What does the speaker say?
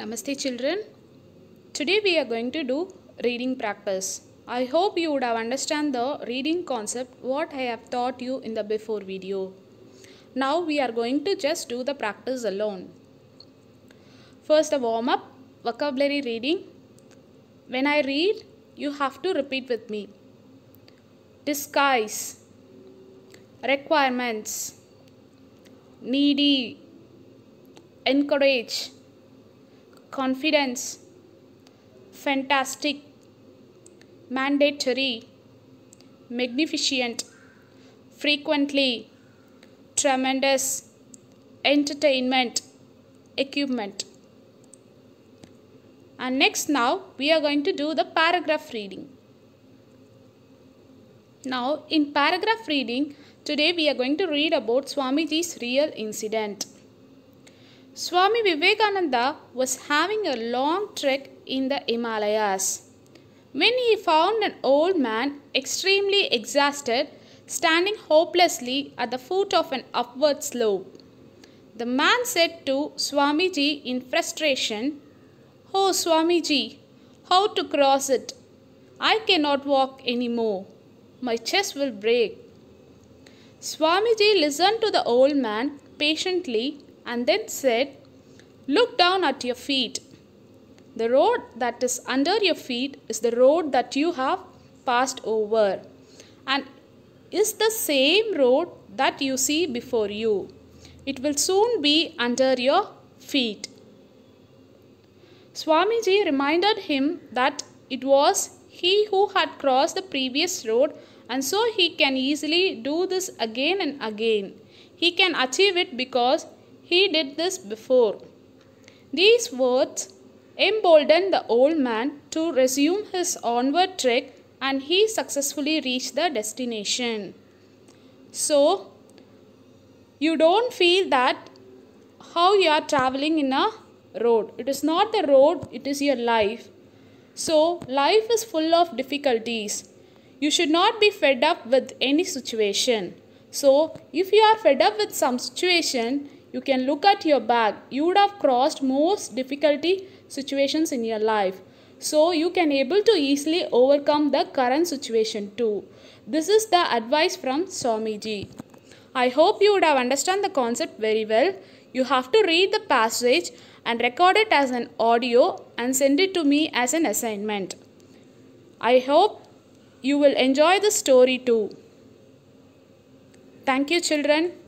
Namaste children. Today we are going to do reading practice. I hope you would have understand the reading concept what I have taught you in the before video. Now we are going to just do the practice alone. First the warm up, vocabulary reading. When I read, you have to repeat with me. Disguise. Requirements. Needy. Encourage confidence, fantastic, mandatory, magnificent, frequently, tremendous, entertainment, equipment. And next now we are going to do the paragraph reading. Now in paragraph reading today we are going to read about Swamiji's real incident. Swami Vivekananda was having a long trek in the Himalayas when he found an old man extremely exhausted standing hopelessly at the foot of an upward slope. The man said to Swamiji in frustration, Oh Swamiji, how to cross it? I cannot walk any more. My chest will break. Swamiji listened to the old man patiently and then said, Look down at your feet. The road that is under your feet is the road that you have passed over and is the same road that you see before you. It will soon be under your feet. Swamiji reminded him that it was he who had crossed the previous road and so he can easily do this again and again. He can achieve it because he did this before. These words emboldened the old man to resume his onward trek and he successfully reached the destination. So, you don't feel that how you are traveling in a road. It is not the road, it is your life. So, life is full of difficulties. You should not be fed up with any situation. So, if you are fed up with some situation, you can look at your bag. You would have crossed most difficulty situations in your life. So you can able to easily overcome the current situation too. This is the advice from Swamiji. I hope you would have understood the concept very well. You have to read the passage and record it as an audio and send it to me as an assignment. I hope you will enjoy the story too. Thank you children.